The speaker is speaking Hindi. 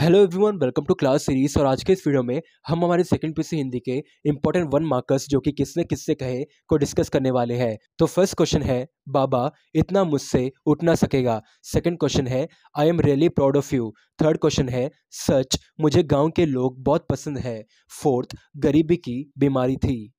hello everyone welcome to class series और आज के इस वीडियो में हम हमारे सेकंड पी हिंदी के इंपॉर्टेंट वन मार्कर्स जो कि किसने किससे कहे को डिस्कस करने वाले हैं तो फर्स्ट क्वेश्चन है बाबा इतना मुझसे उठ ना सकेगा सेकंड क्वेश्चन है I am really proud of you third question है सच मुझे गांव के लोग बहुत पसंद है फोर्थ गरीबी की बीमारी थी